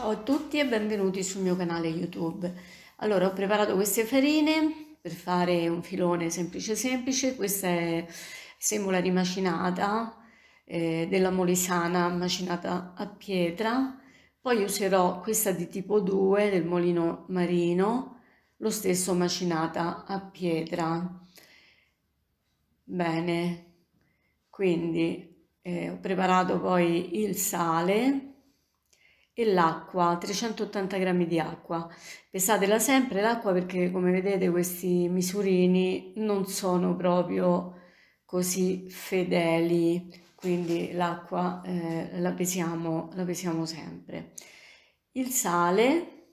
Ciao a tutti e benvenuti sul mio canale YouTube. Allora, ho preparato queste farine per fare un filone semplice semplice. Questa è semola rimacinata eh, della molisana macinata a pietra. Poi userò questa di tipo 2 del molino marino, lo stesso macinata a pietra. Bene, quindi eh, ho preparato poi il sale e l'acqua, 380 g di acqua. Pesatela sempre l'acqua perché come vedete questi misurini non sono proprio così fedeli, quindi l'acqua eh, la, pesiamo, la pesiamo sempre. Il sale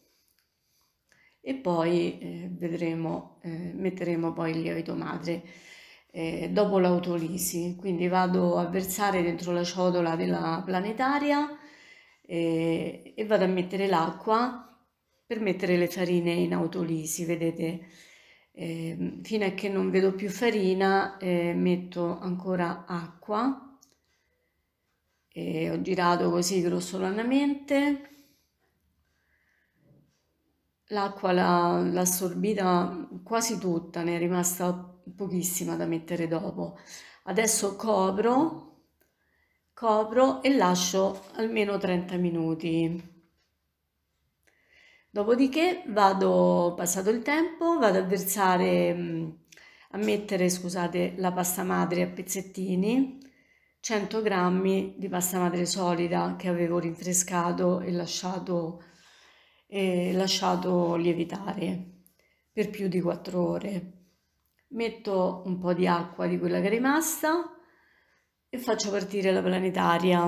e poi eh, vedremo, eh, metteremo poi il lievito madre eh, dopo l'autolisi, quindi vado a versare dentro la ciotola della planetaria e, e vado a mettere l'acqua per mettere le farine in autolisi, vedete, eh, fino a che non vedo più farina eh, metto ancora acqua, e ho girato così grossolanamente, l'acqua l'ha, assorbita quasi tutta, ne è rimasta pochissima da mettere dopo. Adesso copro copro e lascio almeno 30 minuti. Dopodiché vado, passato il tempo, vado a versare, a mettere, scusate, la pasta madre a pezzettini, 100 grammi di pasta madre solida che avevo rinfrescato e lasciato, e lasciato lievitare per più di 4 ore. Metto un po' di acqua di quella che è rimasta, e faccio partire la planetaria.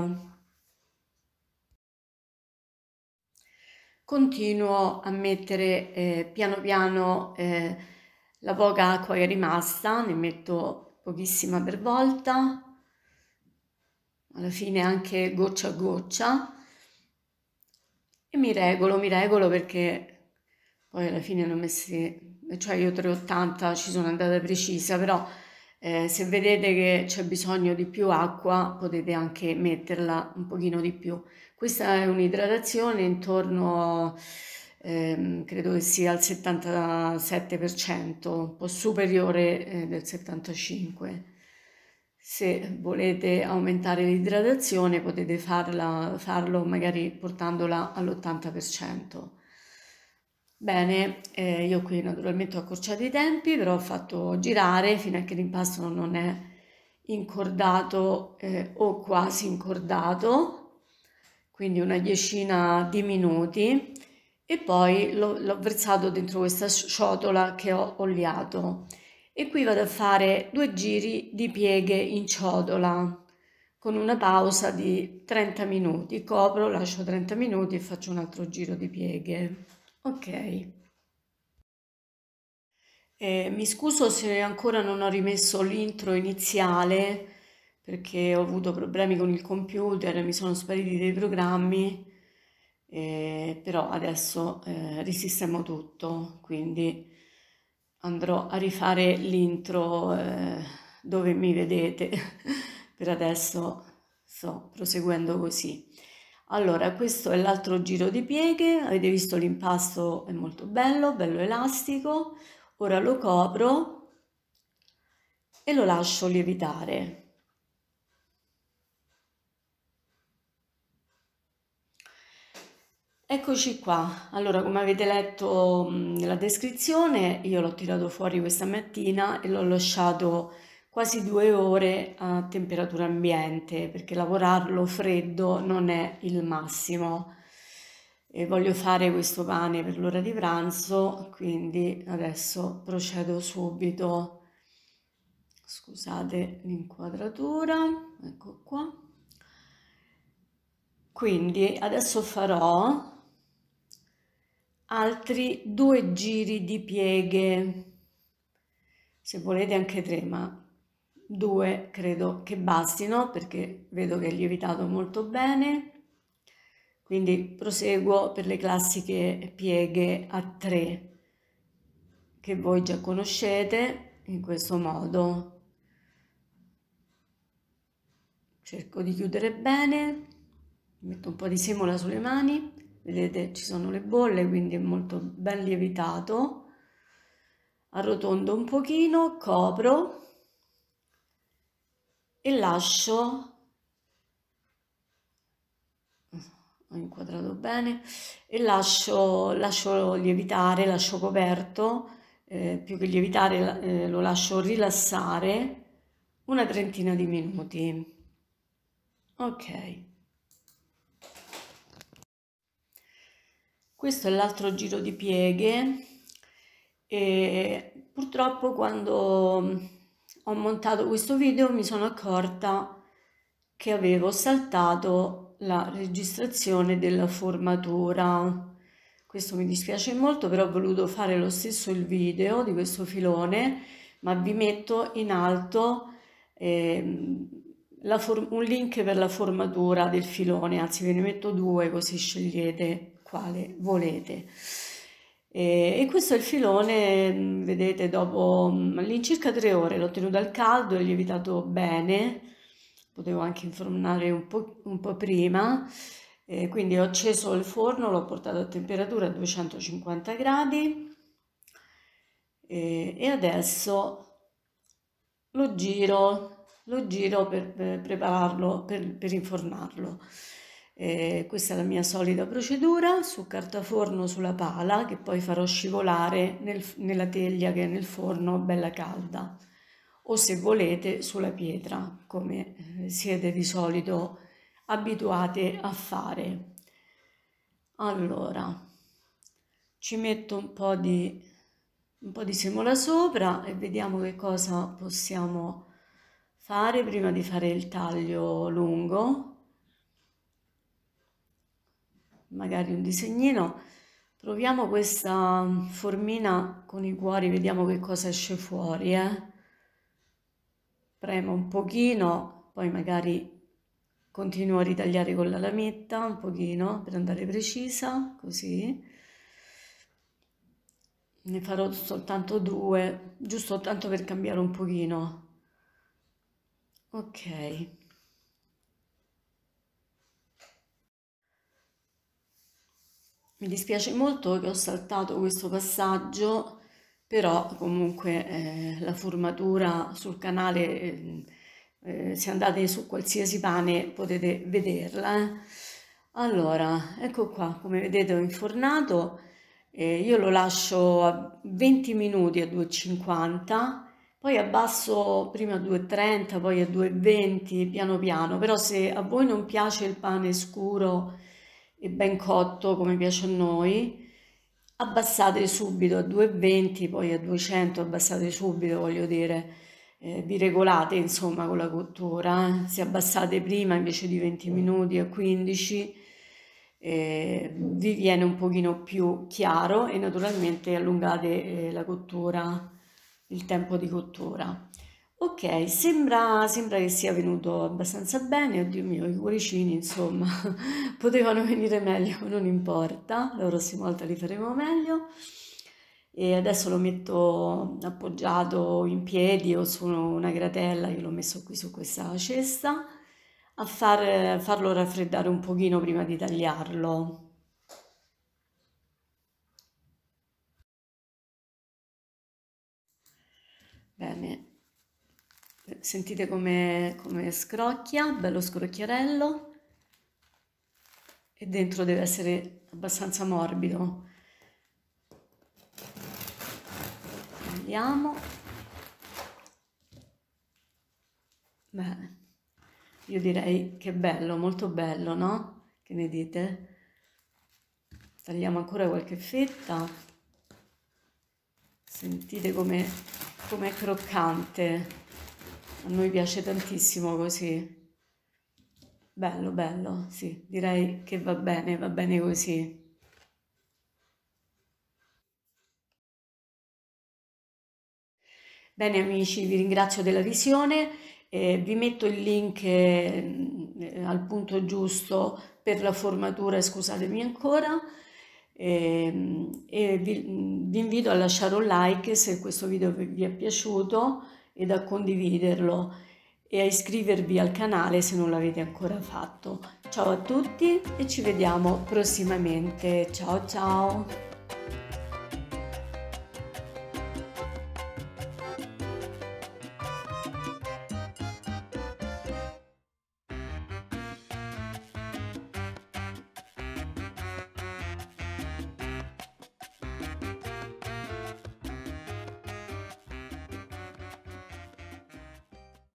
Continuo a mettere eh, piano piano eh, la poca acqua che è rimasta, ne metto pochissima per volta, alla fine anche goccia a goccia e mi regolo, mi regolo perché poi alla fine non ho messi, cioè io 380 ci sono andata precisa, però eh, se vedete che c'è bisogno di più acqua potete anche metterla un pochino di più. Questa è un'idratazione intorno, ehm, credo che sia al 77%, un po' superiore eh, del 75%. Se volete aumentare l'idratazione potete farla, farlo magari portandola all'80%. Bene, eh, io qui naturalmente ho accorciato i tempi, però ho fatto girare fino a che l'impasto non è incordato eh, o quasi incordato, quindi una diecina di minuti e poi l'ho versato dentro questa ciotola che ho oliato e qui vado a fare due giri di pieghe in ciotola con una pausa di 30 minuti, copro, lascio 30 minuti e faccio un altro giro di pieghe. Ok. Eh, mi scuso se ancora non ho rimesso l'intro iniziale perché ho avuto problemi con il computer, mi sono spariti dei programmi, eh, però adesso eh, risistemo tutto, quindi andrò a rifare l'intro eh, dove mi vedete. per adesso sto proseguendo così. Allora, questo è l'altro giro di pieghe, avete visto l'impasto è molto bello, bello elastico, ora lo copro e lo lascio lievitare. Eccoci qua, allora come avete letto nella descrizione io l'ho tirato fuori questa mattina e l'ho lasciato quasi due ore a temperatura ambiente perché lavorarlo freddo non è il massimo. E voglio fare questo pane per l'ora di pranzo, quindi adesso procedo subito. Scusate l'inquadratura, ecco qua. Quindi adesso farò altri due giri di pieghe, se volete anche tre, ma due credo che bastino perché vedo che è lievitato molto bene quindi proseguo per le classiche pieghe a 3 che voi già conoscete in questo modo cerco di chiudere bene metto un po' di semola sulle mani vedete ci sono le bolle quindi è molto ben lievitato arrotondo un pochino copro e lascio ho inquadrato bene e lascio, lascio lievitare, lascio coperto eh, più che lievitare eh, lo lascio rilassare una trentina di minuti ok questo è l'altro giro di pieghe e purtroppo quando ho montato questo video mi sono accorta che avevo saltato la registrazione della formatura questo mi dispiace molto però ho voluto fare lo stesso il video di questo filone ma vi metto in alto eh, un link per la formatura del filone anzi ve ne metto due così scegliete quale volete e, e, questo è il filone, mm, vedete, dopo all'incirca mm, tre ore l'ho tenuto al caldo e lievitato bene, potevo anche infornare un po', un po prima, e quindi ho acceso il forno, l'ho portato a temperatura a 250 gradi e, e adesso lo giro, lo giro per, per prepararlo, per, per infornarlo. Eh, questa è la mia solita procedura su cartaforno sulla pala che poi farò scivolare nel, nella teglia che è nel forno bella calda o se volete sulla pietra come eh, siete di solito abituate a fare. Allora, ci metto un po' di, un po di semola sopra e vediamo che cosa possiamo fare prima di fare il taglio lungo magari un disegnino. Proviamo questa formina con i cuori, vediamo che cosa esce fuori. Eh? Premo un pochino, poi magari continuo a ritagliare con la lametta un pochino per andare precisa, così. Ne farò soltanto due, giusto tanto per cambiare un pochino. Ok. Mi dispiace molto che ho saltato questo passaggio, però comunque eh, la formatura sul canale, eh, eh se andate su qualsiasi pane potete vederla. Allora, ecco qua, come vedete ho infornato, io lo lascio a 20 minuti a 2,50 poi abbasso prima a 2,30, poi a 2,20 piano piano, però se a voi non piace il pane scuro e ben cotto come piace a noi, abbassate subito a 2,20, poi a 200 abbassate subito, voglio dire, eh, vi regolate insomma con la cottura, eh. se abbassate prima invece di 20 minuti a 15 eh, vi viene un pochino più chiaro e naturalmente allungate eh, la cottura, il tempo di cottura. Ok, sembra, sembra che sia venuto abbastanza bene, oddio mio, i cuoricini insomma potevano venire meglio, non importa, la prossima volta li faremo meglio. E adesso lo metto appoggiato in piedi o su una gratella, io l'ho messo qui su questa cesta, a far, farlo raffreddare un pochino prima di tagliarlo. Bene, Sentite come, come scrocchia, bello scrocchiarello. E dentro deve essere abbastanza morbido. Tagliamo. Bene. Io direi che è bello, molto bello, no? Che ne dite? Tagliamo ancora qualche fetta. Sentite come com è croccante. A noi piace tantissimo così. Bello, bello, sì, direi che va bene, va bene così. Bene amici, vi ringrazio della visione, eh, vi metto il link eh, al punto giusto per la formatura, scusatemi ancora, eh, e vi, vi invito a lasciare un like se questo video vi è piaciuto e a condividerlo e a iscrivervi al canale se non l'avete ancora fatto. Ciao a tutti e ci vediamo prossimamente. Ciao ciao!